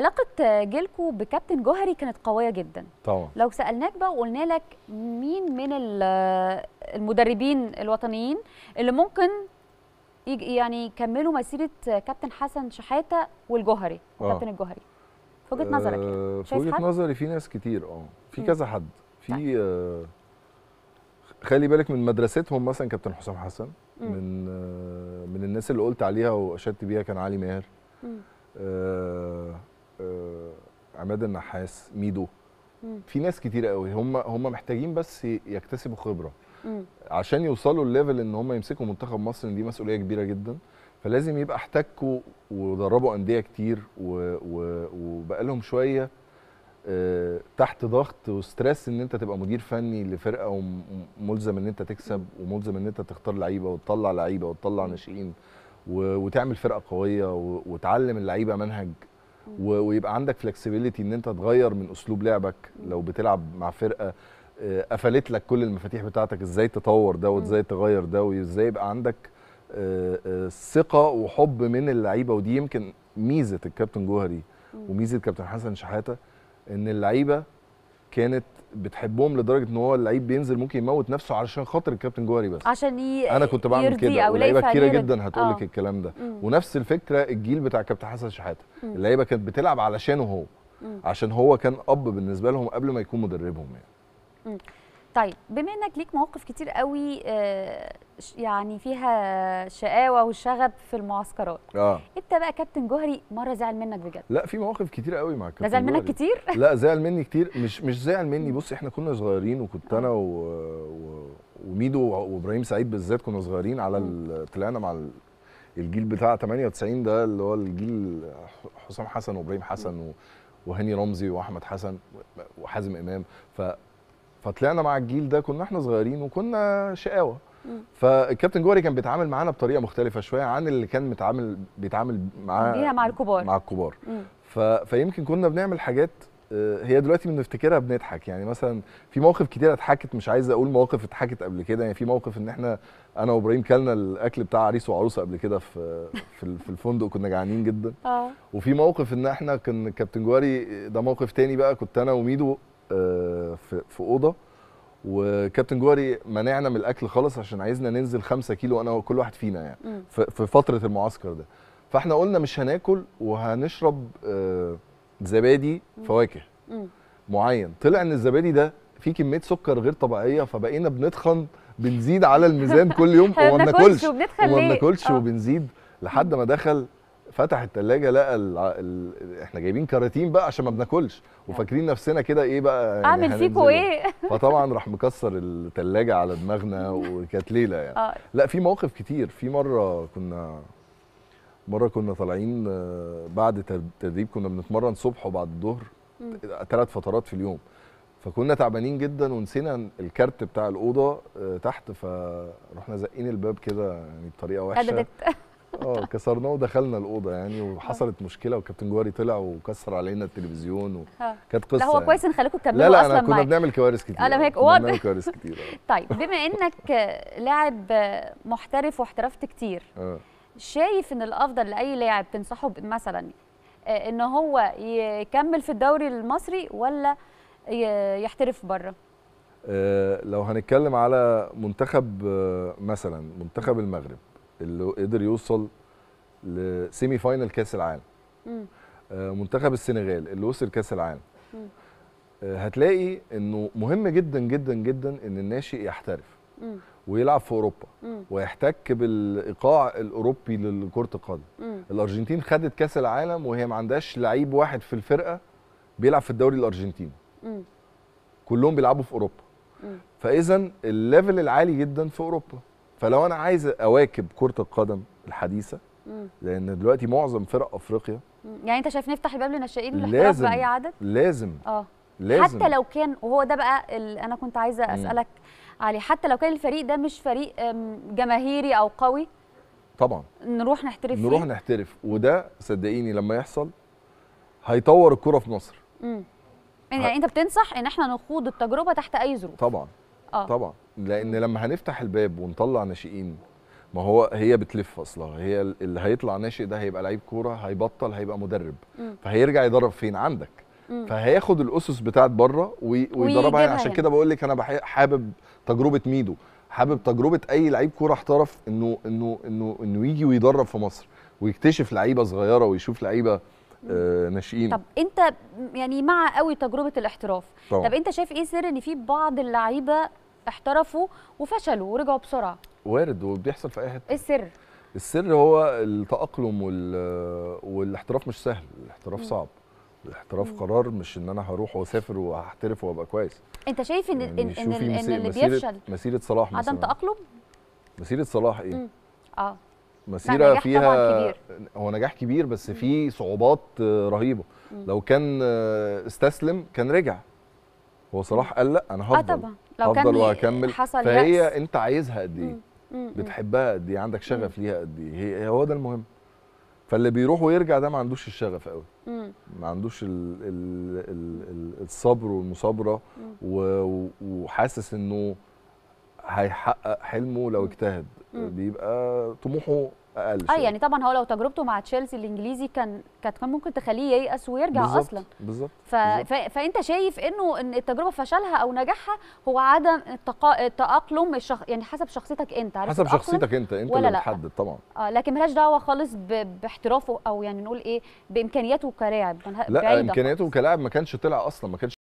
علاقه جيلكو بكابتن جوهري كانت قويه جدا طبعا لو سالناك بقى وقلنا لك مين من المدربين الوطنيين اللي ممكن يعني يكملوا مسيره كابتن حسن شحاته والجوهري وكابتن آه. الجوهري في وجهه آه، نظرك يعني في وجهه نظري في ناس كتير اه في كذا حد في طيب. آه خلي بالك من مدرستهم مثلا كابتن حسام حسن مم. من آه من الناس اللي قلت عليها واشدت بيها كان علي ماهر آه، عماد النحاس ميدو مم. في ناس كتير قوي هم هم محتاجين بس يكتسبوا خبره مم. عشان يوصلوا الليفل ان هم يمسكوا منتخب مصر ان دي مسؤوليه كبيره جدا فلازم يبقى احتكوا ودربوا انديه كتير وبقى لهم شويه آه، تحت ضغط وستريس ان انت تبقى مدير فني لفرقه وملزم ان انت تكسب وملزم ان انت تختار لعيبه وتطلع لعيبه وتطلع ناشئين وتعمل فرقه قويه وتعلم اللعيبه منهج ويبقى عندك فلكسبيليتي ان انت تغير من اسلوب لعبك لو بتلعب مع فرقه آه، قفلت لك كل المفاتيح بتاعتك ازاي تطور ده وازاي تغير ده وازاي يبقى عندك آه، آه، ثقه وحب من اللعيبه ودي يمكن ميزه الكابتن جوهري وميزه كابتن حسن شحاته ان اللعيبه كانت بتحبهم لدرجه ان هو اللعيب بينزل ممكن يموت نفسه علشان خاطر الكابتن جواري بس عشان ي... انا كنت بعمل كده ولاعيبه كتيره جدا هتقول لك آه. الكلام ده مم. ونفس الفكره الجيل بتاع كابتن حسن شحاته اللعيبه كانت بتلعب علشانه هو مم. عشان هو كان اب بالنسبه لهم قبل ما يكون مدربهم يعني مم. طيب بما انك ليك مواقف كتير قوي آه، يعني فيها شقاوه وشغب في المعسكرات اه انت بقى كابتن جوهري مره زعل منك بجد لا في مواقف كتير قوي مع كابتن زعل منك كتير لا زعل مني كتير مش مش زعل مني بص احنا كنا صغيرين وكنت آه. انا و... و... وميدو وابراهيم سعيد بالذات كنا صغيرين على ال... طلعنا مع ال... الجيل بتاع 98 ده اللي هو الجيل حسام حسن وابراهيم حسن و... وهاني رمزي واحمد حسن وحازم امام ف فطلعنا مع الجيل ده كنا احنا صغيرين وكنا شقاوه فالكابتن جوهري كان بيتعامل معانا بطريقه مختلفه شويه عن اللي كان متعامل بيتعامل معاه بيها مع الكبار مع الكبار ف... فيمكن كنا بنعمل حاجات آه، هي دلوقتي بنفتكرها بنضحك يعني مثلا في مواقف كتير اتحكت مش عايز اقول مواقف اتحكت قبل كده يعني في موقف ان احنا انا وابراهيم كلنا الاكل بتاع عريس وعروسه قبل كده في في الفندق كنا جعانين جدا اه وفي موقف ان احنا كان كابتن جواري ده موقف تاني بقى كنت انا وميدو آه، في اوضه وكابتن جوهري منعنا من الاكل خالص عشان عايزنا ننزل 5 كيلو انا وكل واحد فينا يعني في فتره المعسكر ده فاحنا قلنا مش هناكل وهنشرب آه، زبادي فواكه معين طلع ان الزبادي ده فيه كميه سكر غير طبيعيه فبقينا بنتخن بنزيد على الميزان كل يوم وما بناكلش وما بناكلش آه. وبنزيد لحد ما دخل فتح التلاجه لقى الع... ال... احنا جايبين كراتين بقى عشان ما بناكلش وفاكرين نفسنا كده ايه بقى يعني اعمل فيكوا ايه فطبعا راح مكسر التلاجه على دماغنا وكانت ليله يعني آه. لا في مواقف كتير في مره كنا مره كنا طالعين بعد تدريب كنا بنتمرن صبح وبعد الظهر ثلاث فترات في اليوم فكنا تعبانين جدا ونسينا الكارت بتاع الاوضه آه، تحت فرحنا زقين الباب كده يعني بطريقه وحشه اه كسرناه ودخلنا الاوضه يعني وحصلت مشكله وكابتن جواري طلع وكسر علينا التلفزيون وكانت قصه لا هو يعني. كويس ان خلاكم تكملوا اصلا لا لا أنا كنا بنعمل كوارث كتير آه، انا هيك آه، واضح بنعمل كوارث كتير آه. طيب بما انك لاعب محترف واحترفت كتير شايف ان الافضل لاي لاعب تنصحه مثلا ان هو يكمل في الدوري المصري ولا يحترف بره لو هنتكلم على منتخب مثلا منتخب المغرب اللي قدر يوصل لسيمي فاينل كاس العالم آه، منتخب السنغال اللي وصل كاس العالم آه، هتلاقي انه مهم جدا جدا جدا ان الناشئ يحترف ويلعب في اوروبا ويحتك بالايقاع الاوروبي لكره القدم الارجنتين خدت كاس العالم وهي ما عندهاش لعيب واحد في الفرقه بيلعب في الدوري الارجنتيني كلهم بيلعبوا في اوروبا فاذا الليفل العالي جدا في اوروبا فلو انا عايز اواكب كره القدم الحديثه لان دلوقتي معظم فرق افريقيا يعني انت شايف نفتح الباب للناشئين لازم باي عدد لازم اه لازم حتى لو كان وهو ده بقى اللي انا كنت عايزه اسالك مم. عليه حتى لو كان الفريق ده مش فريق جماهيري او قوي طبعا نروح نحترف نروح فيه. نحترف وده صدقيني لما يحصل هيطور الكره في مصر امم يعني ه... انت بتنصح ان احنا نخوض التجربه تحت اي ظروف طبعا آه. طبعا لان لما هنفتح الباب ونطلع ناشئين ما هو هي بتلف اصلا هي اللي هيطلع ناشئ ده هيبقى لعيب كوره هيبطل هيبقى مدرب مم. فهيرجع يدرب فين عندك مم. فهياخد الاسس بتاعت بره ويدربها يعني عشان كده بقول لك انا حابب تجربه ميدو حابب تجربه اي لعيب كوره احترف انه انه انه انه يجي ويدرب في مصر ويكتشف لعيبه صغيره ويشوف لعيبه آه ناشئين طب انت يعني مع قوي تجربه الاحتراف طبعا. طب انت شايف ايه سر ان في بعض اللعيبه احترفوا وفشلوا ورجعوا بسرعه وارد وبيحصل في اي حته ايه السر السر هو التاقلم وال... والاحتراف مش سهل الاحتراف م. صعب الاحتراف قرار مش ان انا هروح واسافر وهحترف وابقى كويس انت شايف ان يعني ان ان, إن اللي بيفشل مسيره صلاح مثلا عدم تاقلم مسيره صلاح ايه م. اه مسيره نجاح فيها طبعاً كبير. هو نجاح كبير بس فيه صعوبات آه، رهيبه م. لو كان آه، استسلم كان رجع هو صلاح قال لا انا آه، هفضل آه طبعا لو افضل كان واكمل حصل فهي يأس. انت عايزها قد ايه بتحبها قد ايه عندك شغف ليها قد ايه هو ده المهم فاللي بيروح ويرجع ده ما عندوش الشغف قوي ما عندوش الـ الـ الـ الصبر والمصابره وحاسس انه هيحقق حلمه لو اجتهد بيبقى طموحه اقل اه يعني طبعا هو لو تجربته مع تشيلسي الانجليزي كان كانت كان ممكن تخليه ييأس ويرجع بالزبط اصلا بالظبط ف... ف... فانت شايف انه ان التجربه فشلها او نجاحها هو عدم التقا... التاقلم الشخ... يعني حسب شخصيتك انت عارف حسب شخصيتك انت انت اللي بتحدد طبعا اه لكن ملهاش دعوه خالص ب... باحترافه او يعني نقول ايه بامكانياته كلاعب لا امكانياته كلاعب ما كانش طلع اصلا ما كانش